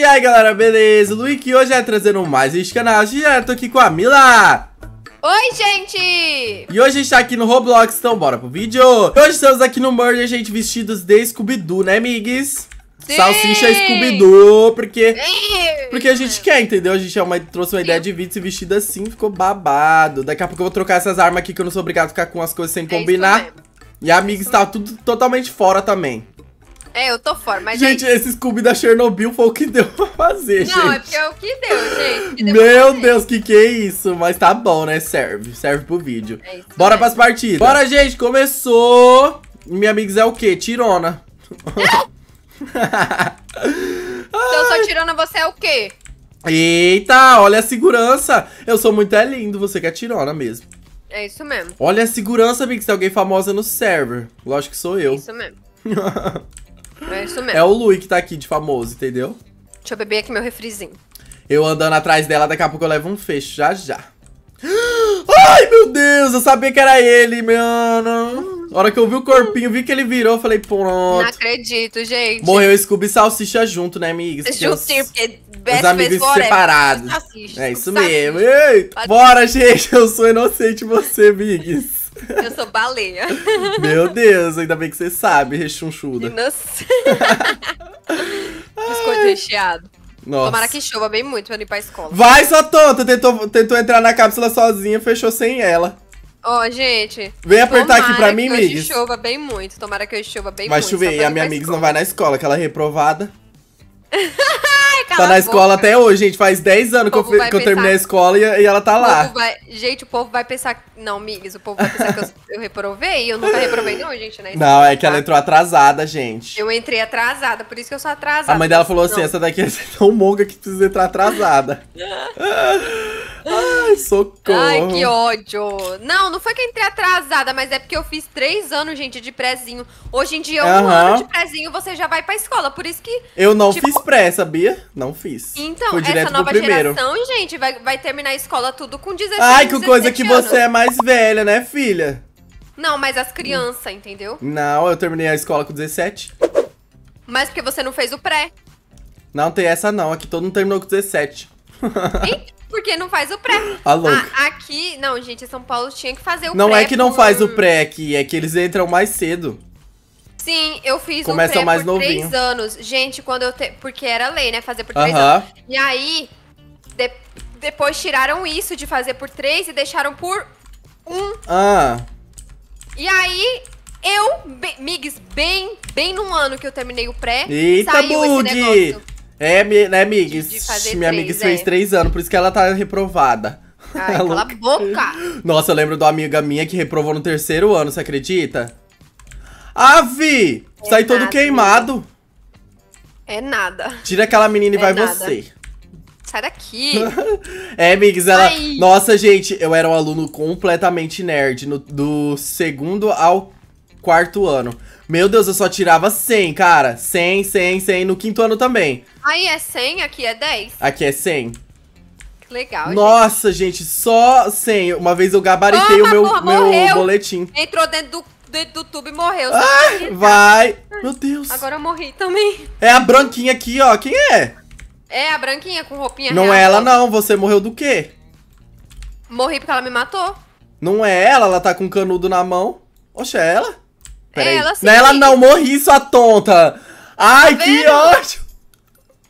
E aí galera, beleza? Luiz que hoje é trazendo mais vídeos canal e eu tô aqui com a Mila Oi, gente! E hoje a gente tá aqui no Roblox, então bora pro vídeo! E hoje estamos aqui no Murder, gente, vestidos de Scooby-Doo, né, migs? Salsicha Scooby-Doo, porque... Porque a gente quer, entendeu? A gente é uma, trouxe uma ideia de vídeo, se vestido assim ficou babado. Daqui a pouco eu vou trocar essas armas aqui, que eu não sou obrigado a ficar com as coisas sem é combinar. É e a amiga está tudo totalmente fora também. É, eu tô fora, mas. Gente, gente... É esse Scooby da Chernobyl foi o que deu pra fazer, não, é gente. Não, é porque é o que deu, gente. Que deu Meu Deus, que que é isso? Mas tá bom, né? Serve. Serve pro vídeo. É isso, Bora mesmo. pras partidas. Bora, gente, começou. Minha amigos é o quê? Tirona. então, sou tirona, você é o quê? Eita, olha a segurança. Eu sou muito é lindo, você que é tirona mesmo. É isso mesmo. Olha a segurança, Mix. Tem alguém famosa no server. Lógico que sou eu. É isso mesmo. É isso mesmo. É o Lui que tá aqui de famoso, entendeu? Deixa eu beber aqui meu refrizinho. Eu andando atrás dela, daqui a pouco eu levo um fecho, já já. Ai, meu Deus, eu sabia que era ele, mano. Na hora que eu vi o corpinho, vi que ele virou, falei, pronto. Não acredito, gente. Morreu Scooby e Salsicha junto, né, amiga? Juntinho, porque os amigos separados. É isso mesmo. Ei, bora, gente, eu sou inocente você, Biggs. Eu sou baleia. Meu Deus, ainda bem que você sabe, rechonchuda. Nossa. Biscoito recheado. Nossa. Tomara que chova bem muito pra eu ir pra escola. Vai, sua tonta! Tentou, tentou entrar na cápsula sozinha, fechou sem ela. Ó, oh, gente. Vem apertar aqui pra mim, Migs. Tomara que chova bem muito. Tomara que chova bem vai muito. Vai chover. E a minha amiga não vai na escola, que ela é reprovada tá na escola até hoje, gente. Faz 10 anos que eu, que eu terminei a escola e, e ela tá lá. Vai... Gente, o povo vai pensar. Não, Migs, o povo vai pensar que eu, eu reprovei. Eu nunca reprovei, não, gente, né? não, é que ela tá. entrou atrasada, gente. Eu entrei atrasada, por isso que eu sou atrasada. A mãe dela né? falou assim: não. essa daqui é tão monga que precisa entrar atrasada. Ai, socorro. Ai, que ódio. Não, não foi que entrei atrasada, mas é porque eu fiz três anos, gente, de prezinho. Hoje em dia, um ano de prezinho, você já vai pra escola. Por isso que. Eu não Tipo- fiz pré, sabia? Não fiz. Então, Fui essa nova primeiro. geração, gente, vai, vai terminar a escola tudo com 16 Ai, que coisa que anos. você é mais velha, né, filha? Não, mas as crianças, entendeu? Não, eu terminei a escola com 17. Mas porque você não fez o pré. Não tem essa não, aqui todo mundo terminou com 17. Ih, porque não faz o pré. A tá louca. A, ah, aqui, não, gente, São Paulo tinha que fazer o não pré. Não é que não por... faz o pré aqui, é que eles entram mais cedo. Sim, eu fiz Começa um pré mais por novinho. três anos. Gente, quando eu... Te... Porque era lei, né? Fazer por três uh -huh. anos. E aí, de... depois tiraram isso de fazer por três e deixaram por um. Ah. E aí, eu, Migs, bem, bem num ano que eu terminei o pré, Eita, saiu bug. esse negócio. É, né, amiga? De, de fazer Minha três, amiga é. fez três anos, por isso que ela tá reprovada. Ai, ela... cala a boca! Nossa, eu lembro de uma amiga minha que reprovou no terceiro ano, você acredita? Ave! Ah, é Sai todo queimado. É nada. Tira aquela menina e é vai nada. você. Sai daqui. é, Migs, ela... Ai. Nossa, gente, eu era um aluno completamente nerd. No, do segundo ao quarto ano. Meu Deus, eu só tirava 100, cara. 100, 100, 100 no quinto ano também. Aí é 100, aqui é 10? Aqui é 100. legal, Nossa, gente, gente só 100. Uma vez eu gabaritei Toma, ah, o meu, amor, meu boletim. Entrou dentro do, dentro do tubo e morreu. Ah, vai. Meu Deus. Agora eu morri também. É a branquinha aqui, ó. Quem é? É a branquinha com roupinha Não real, é ela, não. Você morreu do quê? Morri porque ela me matou. Não é ela, ela tá com canudo na mão. Oxe, é ela? Peraí. É, ela, não, é ela não morri, sua tonta! Ai, tá que ódio!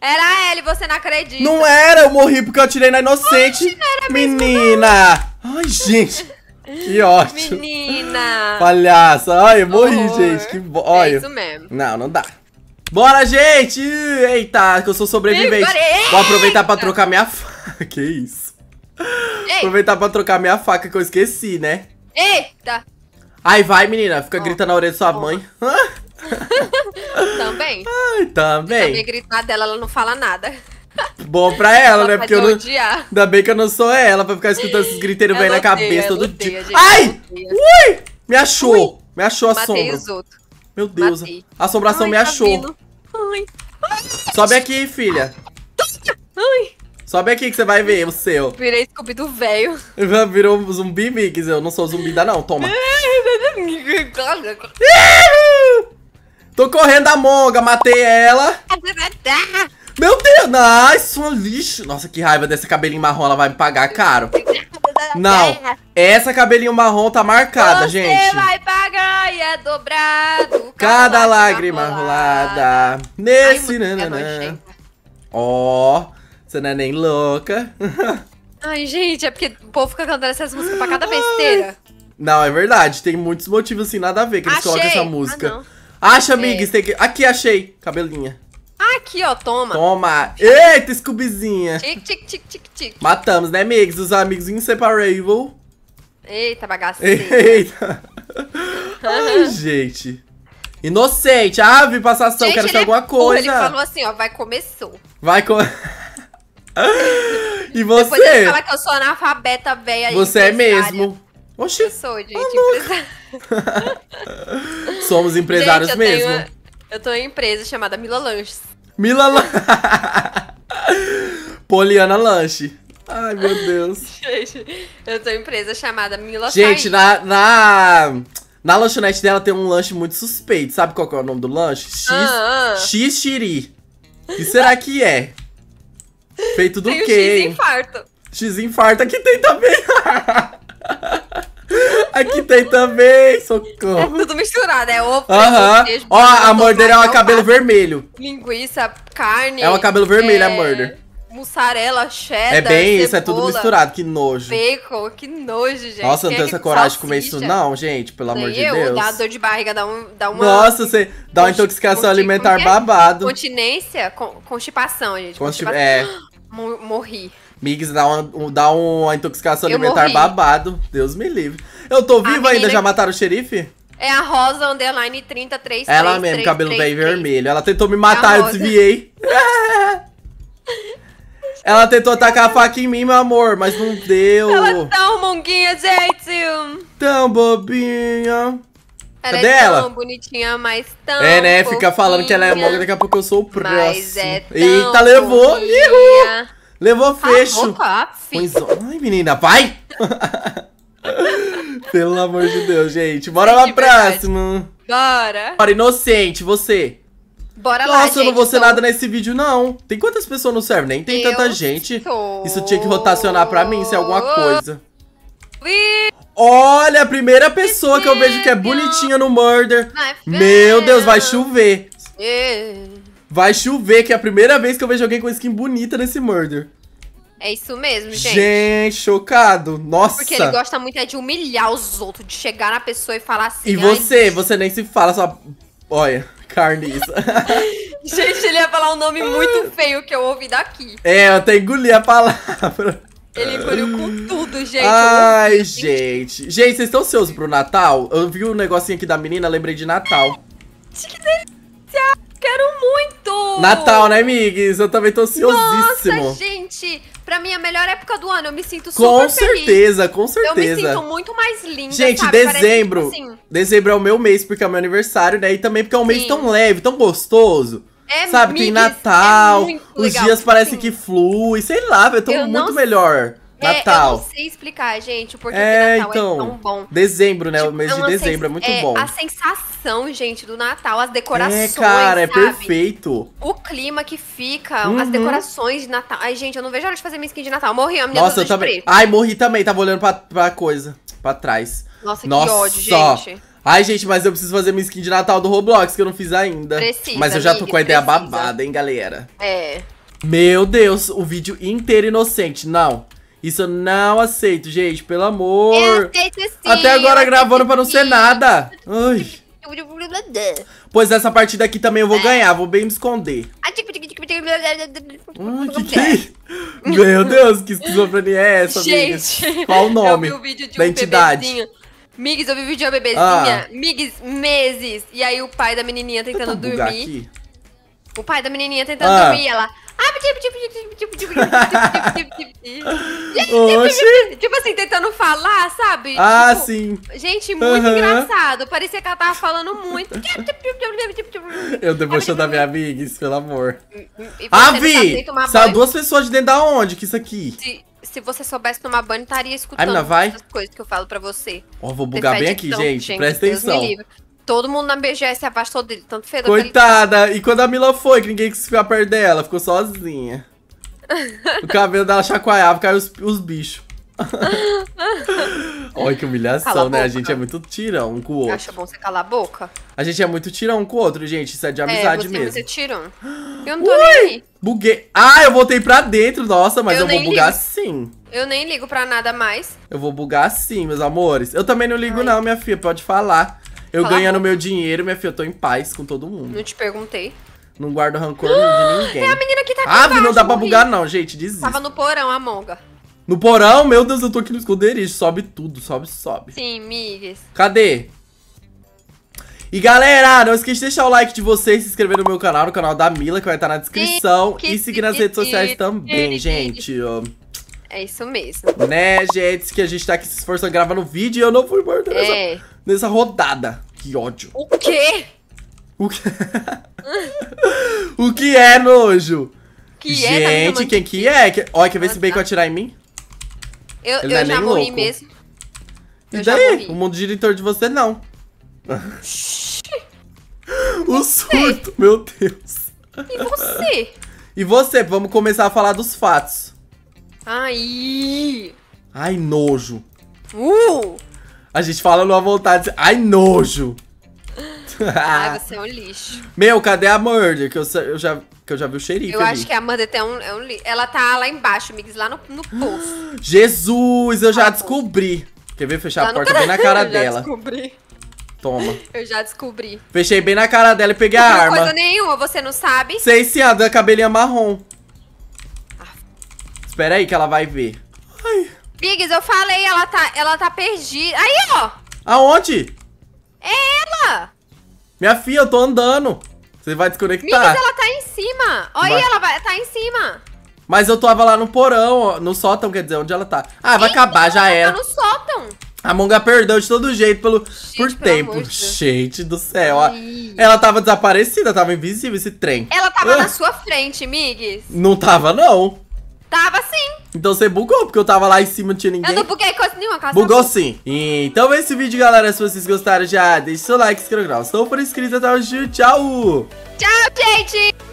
Era a Ellie, você não acredita. Não era, eu morri porque eu atirei na inocente. Oxe, era Menina! Ai, gente. Que ótimo. Menina. Palhaça. Ai, eu morri, Horror. gente. Que bo... Olha. É isso mesmo. Não, não dá. Bora, gente! Eita, que eu sou sobrevivente. Vou aproveitar pra trocar minha faca. que isso. Aproveitar pra trocar minha faca que eu esqueci, né? Eita. Aí vai, menina, fica oh. gritando na orelha da sua oh. mãe. também. Ai, também. Se gritar dela, ela não fala nada. Bom pra ela, ela né? Porque eu não. Odiar. Ainda bem que eu não sou ela pra ficar escutando esses griteiros velho na cabeça todo dia. Gente, Ai! Ui! Me achou! Ui. Me achou a Matei sombra. Meu Deus. Matei. A assombração Ai, me tá achou. Ai. Sobe aqui, filha. Ai. Sobe aqui que você vai ver o seu. Virei Scooby do velho. Virou zumbi, Mix. Eu não sou zumbi, dá não. Toma. Tô correndo a monga, matei ela. Meu Deus, ai, sou um lixo. Nossa, que raiva dessa cabelinho marrom, ela vai me pagar caro. Não, essa cabelinho marrom tá marcada, Você gente. Você vai pagar e é dobrado. Cada lágrima rolada. Nesse nananã. Ó, oh, você não é nem louca. Ai, gente, é porque o povo fica cantando essas músicas pra cada besteira. Não, é verdade. Tem muitos motivos assim, nada a ver que eles achei. colocam essa ah, música. Ah, Acha, amigos, tem que. Aqui, achei. Cabelinha. Aqui, ó, toma. Toma. Eita, Scoobyzinha. Tic, tic, tic, tic, tic. Matamos, né, amigos? Os amigos inseparável. Eita, bagaceira. Eita. Ai, gente. Inocente. Ave, ah, passação, quero ser é alguma é coisa. Ele falou assim, ó, vai começou. Vai com... e você? Depois ele fala que eu sou analfabeta, velha. Você é mesmo. Oxi. Eu sou, gente, tá empresário. Somos empresários gente, eu mesmo. Eu tô em empresa chamada Mila Lanches. Mila Lanches. Poliana Lanche. Ai, meu Deus. Gente, eu tô em empresa chamada Mila Gente, na, na, na lanchonete dela tem um lanche muito suspeito. Sabe qual é o nome do lanche? X, ah, ah. X xiri. O que será que é? Feito do tem quê? X infarto. X infarto aqui tem também. Aqui tem também, socorro. É tudo misturado, é ovo, mesmo. Uh -huh. Ó, a Murder é um cabelo vermelho. Linguiça, carne. É um cabelo vermelho, é... a Murder. Mussarela, cheddar, É bem cebola, isso, é tudo misturado, que nojo. Bacon, que nojo, gente. Nossa, não tenho é essa coragem de comer isso não, gente, pelo amor de eu, Deus. Dá dor de barriga, dá, um, dá uma... Nossa, você dá uma intoxicação alimentar é? babado. Continência? Con constipação, gente. Constip... Constipação. É. Morri. Migs dá uma, dá uma intoxicação eu alimentar morri. babado. Deus me livre. Eu tô vivo ainda, já mataram o xerife? É a Rosa Underline 333. Ela mesmo, cabelo 3, bem 3, vermelho. 3. Ela tentou me é matar, eu desviei. Ela tentou atacar a faca em mim, meu amor, mas não deu. Ela é tão monguinha, gente. Tão bobinha. Ela Cadê é ela? tão bonitinha, mas tão É, né? Fica falando que ela é monga, daqui a pouco eu sou o próximo. Mas é tão Eita, levou. Uhul. Levou ah, fecho. Ah, opa, pois... Ai, menina, vai! Pelo amor de Deus, gente. Bora lá próximo. Bora. Bora, inocente, você. Bora Nossa, lá, Nossa, eu não vou ser tô... nada então. nesse vídeo, não. Tem quantas pessoas no server? Né? Nem tem eu tanta gente. Tô... Isso tinha que rotacionar pra mim, se é alguma coisa. Ui. Olha, a primeira pessoa que eu vejo que é bonitinha no Murder. Meu Deus, vai chover. Yeah. Vai chover, que é a primeira vez que eu vejo alguém com skin bonita nesse Murder. É isso mesmo, gente. Gente, chocado. Nossa. Porque ele gosta muito é de humilhar os outros, de chegar na pessoa e falar assim. E você, você nem se fala, só. Olha, carniça. gente, ele ia falar um nome muito feio que eu ouvi daqui. É, eu até engoli a palavra. Ele engoliu com tudo, gente. Ai, gente. Gente, vocês estão ansiosos pro Natal? Eu vi um negocinho aqui da menina, lembrei de Natal. Que delícia! Quero muito! Natal, né, Migs? Eu também tô ansiosíssimo. Nossa, gente! Pra mim, a melhor época do ano. Eu me sinto super com certeza, feliz. Com certeza, com certeza. Eu me sinto muito mais linda, Gente, sabe? dezembro... Parece, tipo assim... Dezembro é o meu mês, porque é o meu aniversário, né? E também porque é um Sim. mês tão leve, tão gostoso. É, sabe, Migs, tem é Natal, é os legal, dias tipo parecem assim. que flui, sei lá, eu tô eu muito melhor. Natal. É, eu não sei explicar, gente, o é, Natal então, é tão então, bom. Dezembro, né? Tipo, o mês é de dezembro é muito é, bom. A sensação, gente, do Natal, as decorações. É, cara, é sabe? perfeito. O clima que fica, uhum. as decorações de Natal. Ai, gente, eu não vejo a hora de fazer minha skin de Natal. Morri, a minha Nossa, eu também. Preto. Ai, morri também, tava olhando pra, pra coisa, pra trás. Nossa, Nossa, que ódio, gente. Ai, gente, mas eu preciso fazer minha skin de Natal do Roblox, que eu não fiz ainda. Precisa, mas eu já tô amiga, com a ideia precisa. babada, hein, galera. É. Meu Deus, o vídeo inteiro inocente. Não. Isso eu não aceito, gente, pelo amor. Eu aceito sim. Até agora gravando pra não sim. ser nada. Pois essa partida aqui também eu vou ganhar, vou bem me esconder. Ai, que que é? Tipo, Meu tipo, Deus, que esquizofrenia é essa, Gente, Qual o nome eu vi vídeo de da entidade? Bebezinho. Migs, eu vi o vídeo de uma bebezinha. Ah. Migs, meses. E aí o pai da menininha tentando dormir. O pai da menininha tentando ah. dormir, ela... Oxi. Tipo assim, tentando falar, sabe? Ah, tipo, sim. Gente, muito uhum. engraçado. Parecia que ela tava falando muito. Eu debochando da minha amiga, isso, pelo amor. Avi! Tá saiu duas pessoas de dentro da onde que isso aqui? De se você soubesse tomar banho, estaria escutando Ai, essas coisas que eu falo pra você. Ó, oh, vou bugar bem aqui, gente. gente. Presta Deus atenção. Todo mundo na BGS se afastou dele, tanto feio Coitada, e quando a Mila foi, que ninguém quis ficar perto dela, ficou sozinha. o cabelo dela chacoalhava, caiu os, os bichos. Olha que humilhação, a né? A, gente é muito tirão um com o outro. Acha bom você calar a boca? A gente é muito tirão um com o outro, gente. Isso é de é, amizade é, você mesmo. Você tirão. Eu não tô Ui! nem aí. Buguei. Ah, eu voltei pra dentro. Nossa, mas eu, eu vou bugar ligo. sim. Eu nem ligo pra nada mais. Eu vou bugar sim, meus amores. Eu também não ligo, Ai. não, minha filha. Pode falar. Eu Fala ganhando meu dinheiro, minha filha, eu tô em paz com todo mundo. Não te perguntei. Não guardo rancor de ah, ninguém. É a menina que tá aqui Ave, não dá pra bugar não, gente, desista. Tava no porão, a monga. No porão? Meu Deus, eu tô aqui no esconderijo. Sobe tudo, sobe, sobe. Sim, migues. Cadê? E galera, não esqueça de deixar o like de vocês, se inscrever no meu canal, no canal da Mila, que vai estar na descrição. E seguir nas redes sociais também, gente. É isso mesmo. Né, gente? Que a gente tá aqui se esforçando gravar no vídeo e eu não fui morto nessa, é. nessa rodada. Que ódio. O quê? O que, o que é nojo? Que gente, é quem que é? é? Que... Olha, quer ver se esse bacon atirar em mim? Eu, eu é já morri louco. mesmo. E eu daí? O mundo gira em torno de você, não. o surto, meu Deus. E você? E você, vamos começar a falar dos fatos. Ai! Ai, nojo. Uh! A gente fala numa vontade. Ai, nojo! Ai, você é um lixo. Meu, cadê a Murder? Que eu, eu, já, que eu já vi o xerife. Eu ali. acho que a Murder tem um, é um lixo. Ela tá lá embaixo, Migs, lá no, no poço. Jesus, eu já ah, descobri. Quer ver? Fechar a porta bem na cara eu dela. Já descobri. Toma. Eu já descobri. Fechei bem na cara dela e peguei não a arma. coisa nenhuma, você não sabe? Sei se a da cabelinha é marrom. Espera aí que ela vai ver. Ai. Biggs, eu falei, ela tá, ela tá perdida. Aí, ó. Aonde? É ela. Minha filha, eu tô andando. Você vai desconectar. Biggs, ela tá em cima. Olha Mas... ela vai, tá em cima. Mas eu tava lá no porão, no sótão, quer dizer, onde ela tá. Ah, vai então, acabar, já tá era. Tá no sótão. A Monga perdeu de todo jeito pelo, Gente, por tempo. Gente do céu. Ela tava desaparecida, tava invisível esse trem. Ela tava ah. na sua frente, Migs. Não tava, não. Tava sim. Então você bugou, porque eu tava lá em cima, não tinha ninguém. Eu não buguei coisa nenhuma, cara. Bugou sim. Então esse vídeo, galera, se vocês gostaram já, deixe seu like, se inscreva no canal. Se não for inscrito, até hoje. Tchau. Tchau, gente.